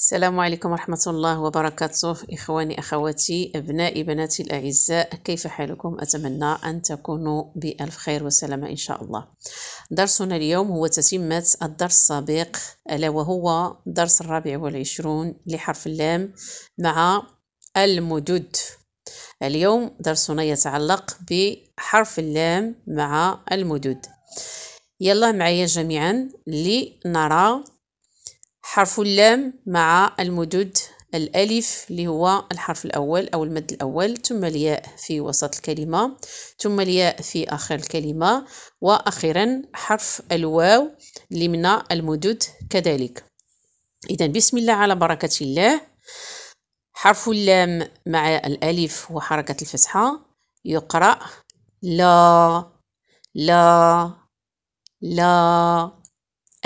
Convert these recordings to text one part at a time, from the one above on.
السلام عليكم ورحمة الله وبركاته إخواني أخواتي أبنائي بناتي الأعزاء كيف حالكم أتمنى أن تكونوا بألف خير وسلامة إن شاء الله درسنا اليوم هو تتمة الدرس السابق ألا وهو درس الرابع والعشرون لحرف اللام مع المدد اليوم درسنا يتعلق بحرف اللام مع المدد يلا معي جميعا لنرى حرف اللام مع المدد الألف اللي هو الحرف الأول أو المد الأول ثم الياء في وسط الكلمة ثم الياء في آخر الكلمة وأخيرا حرف الواو اللي من المدد كذلك إذا بسم الله على بركة الله حرف اللام مع الألف وحركة الفتحة يقرأ لا لا لا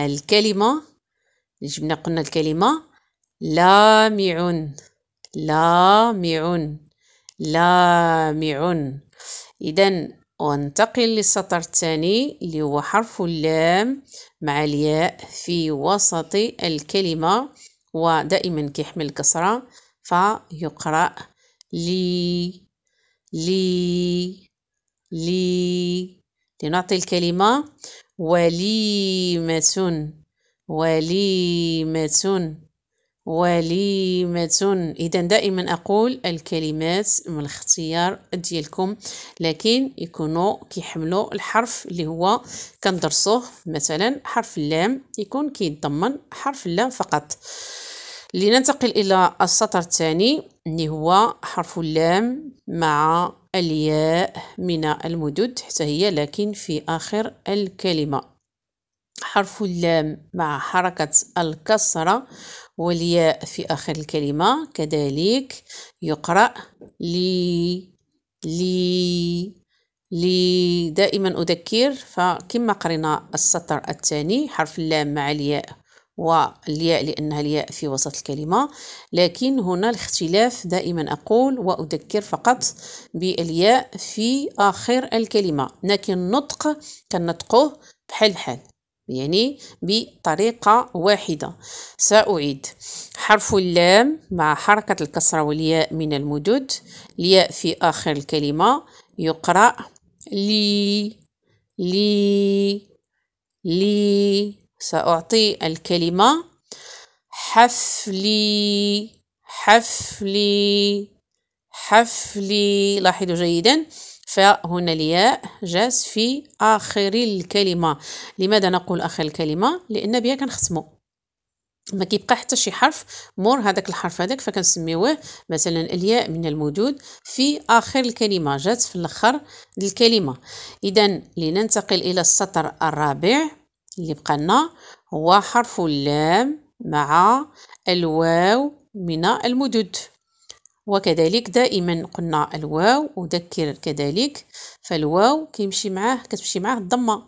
الكلمة جبنا قلنا الكلمة لامع لامع لامع إذا وانتقل للسطر الثاني اللي هو حرف اللام مع الياء في وسط الكلمة ودائما كيحمل كسرة فيقرأ لي لي لي لنعطي الكلمة وليمة وليمة وليمة إذا دائما أقول الكلمات من الاختيار ديالكم لكن يكونوا كيحملوا الحرف اللي هو كندرسوه مثلا حرف اللام يكون كيتضمن حرف اللام فقط لننتقل إلى السطر الثاني اللي هو حرف اللام مع الياء من المدد حتى هي لكن في آخر الكلمة حرف اللام مع حركة الكسرة والياء في آخر الكلمة كذلك يقرأ لي لي لي دائما أذكر فكما قرينا السطر الثاني حرف اللام مع الياء والياء لأنها الياء في وسط الكلمة لكن هنا الاختلاف دائما أقول وأذكر فقط بالياء في آخر الكلمة لكن النطق كنطقوه بحال بحال يعني بطريقة واحدة سأعيد حرف اللام مع حركة الكسرة والياء من المدد الياء في آخر الكلمة يقرأ لي لي لي سأعطي الكلمة حفلي حفلي حفلي لاحظوا جيدا فهنا الياء جاز في آخر الكلمة لماذا نقول آخر الكلمة لأن بها كنختمو ما كيبقى حتى شي حرف مور هذاك الحرف هذاك فكنسميوه مثلا الياء من الموجود في اخر الكلمه جات في الاخر الكلمه اذا لننتقل الى السطر الرابع اللي بقى لنا هو حرف اللام مع الواو من المدد وكذلك دائما قلنا الواو أذكر كذلك فالواو كيمشي معاه كتمشي معاه الضمة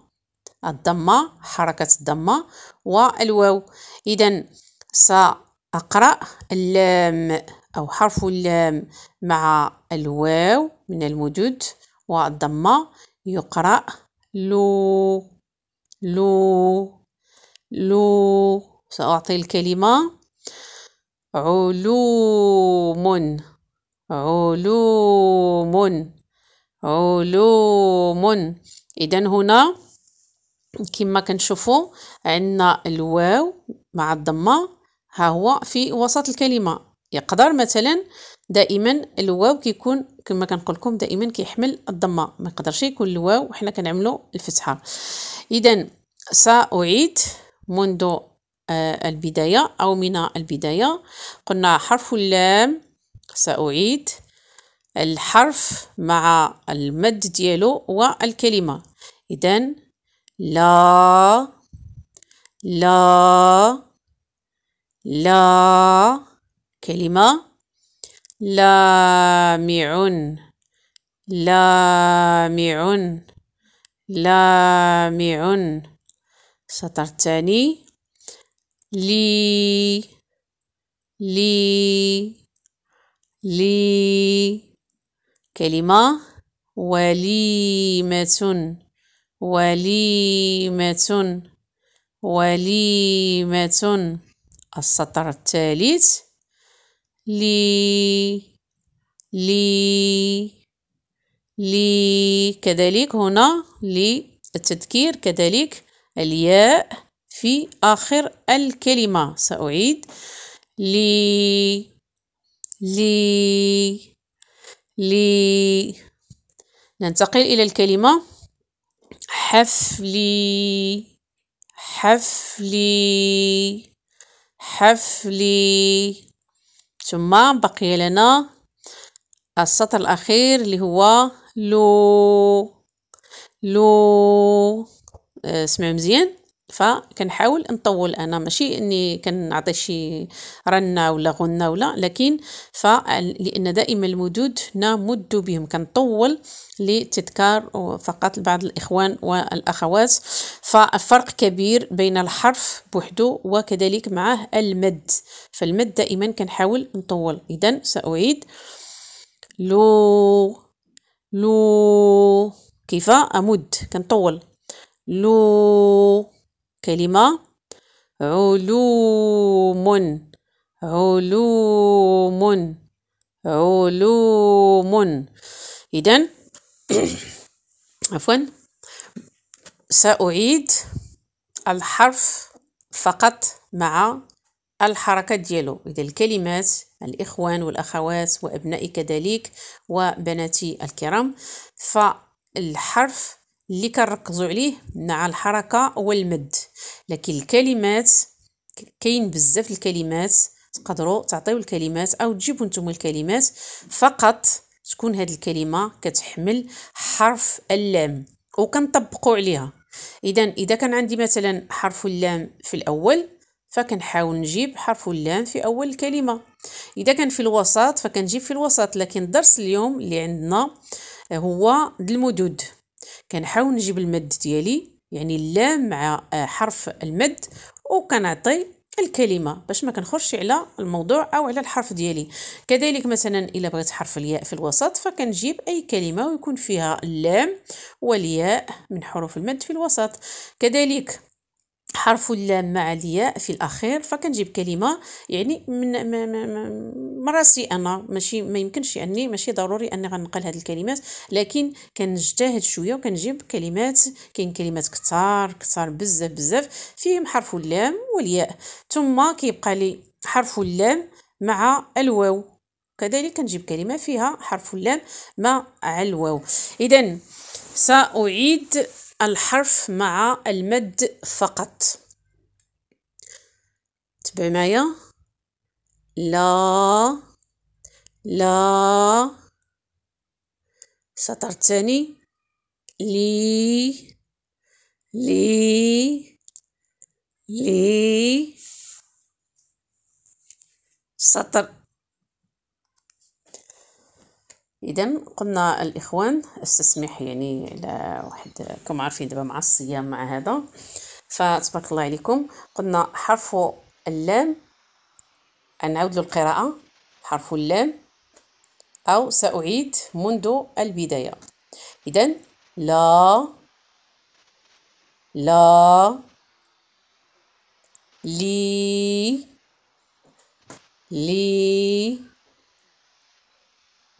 الضمة حركة الضمة والواو إذا سأقرأ اللام أو حرف اللام مع الواو من المدد والضمة يقرأ لو لو لو سأعطي الكلمة علوم علوم علوم اذا هنا كما كنشوفوا عندنا الواو مع الضمه ها هو في وسط الكلمه يقدر مثلا دائما الواو كيكون كما كنقول لكم دائما كيحمل الضمه ما يقدرش يكون الواو وحنا كنعملو الفتحه اذا ساعيد منذ آه، البداية أو من البداية قلنا حرف اللام سأعيد الحرف مع المد ديالو والكلمة إذن لا لا لا كلمة لامع لامع لامع سطر الثاني لي لي لي كلمة وليمة وليمة وليمة السطر الثالث لي لي لي كذلك هنا للتذكير كذلك الياء في آخر الكلمة سأعيد لي لي لي ننتقل إلى الكلمة حفلي حفلي حفلي ثم بقي لنا السطر الأخير اللي هو لو لو اسمعوا آه، مزيان فكنحاول نطول انا ماشي اني كنعطي شي رنه ولا غنه ولا لكن ف لان دائما المدود نمد بهم كنطول لتذكار فقط بعض الاخوان والاخوات فالفرق كبير بين الحرف بوحده وكذلك معه المد فالمد دائما كنحاول نطول اذا ساعيد لو لو كيف امد كنطول لو كلمة علوم علوم علوم إذا عفوا سأعيد الحرف فقط مع الحركة ديالو إذا الكلمات الإخوان والأخوات وأبنائي كذلك وبناتي الكرام فالحرف اللي كنركزوا عليه مع الحركة والمد لكن الكلمات كاين بزاف الكلمات تقدروا تعطيو الكلمات او تجيبوا نتوما الكلمات فقط تكون هاد الكلمه كتحمل حرف اللام وكنطبقوا عليها اذا اذا كان عندي مثلا حرف اللام في الاول فكنحاول نجيب حرف اللام في اول الكلمه اذا كان في الوسط فكنجيب في الوسط لكن درس اليوم اللي عندنا هو المدود كنحاول نجيب المد ديالي يعني اللام مع آه، حرف المد وكنعطي الكلمه باش ما كنخرجش على الموضوع او على الحرف ديالي كذلك مثلا الا بغيت حرف الياء في الوسط فكنجيب اي كلمه ويكون فيها اللام والياء من حروف المد في الوسط كذلك حرف اللام مع الياء في الاخير فكنجيب كلمه يعني من من راسي انا ماشي ما يمكنش يعني ماشي ضروري اني غنقل هذه الكلمات لكن كنجتهد شويه وكنجيب كلمات كاين كلمات كثار كثار بزاف بزاف فيهم حرف اللام والياء ثم كيبقى لي حرف اللام مع الواو كذلك كنجيب كلمه فيها حرف اللام مع الواو اذا ساعيد الحرف مع المد فقط تبع معايا لا لا سطر الثاني لي لي لي سطر اذا قلنا الاخوان استسمح يعني على واحد كما عارفين دابا مع الصيام مع هذا فتبارك الله عليكم قلنا حرف اللام نعاود القراءه حرف اللام او ساعيد منذ البدايه اذا لا لا لي لي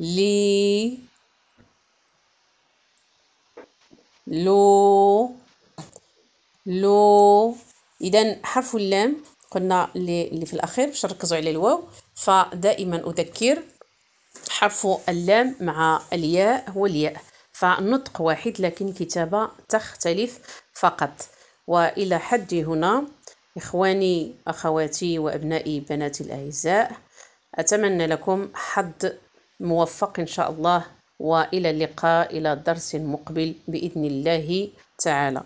لي لو لو اذا حرف اللام قلنا اللي في الاخير باش نركزوا على الواو فدائما اذكر حرف اللام مع الياء هو الياء فالنطق واحد لكن كتابة تختلف فقط والى حد هنا إخواني أخواتي وأبنائي بناتي الأعزاء أتمنى لكم حظ موفق إن شاء الله وإلى اللقاء إلى درس مقبل بإذن الله تعالى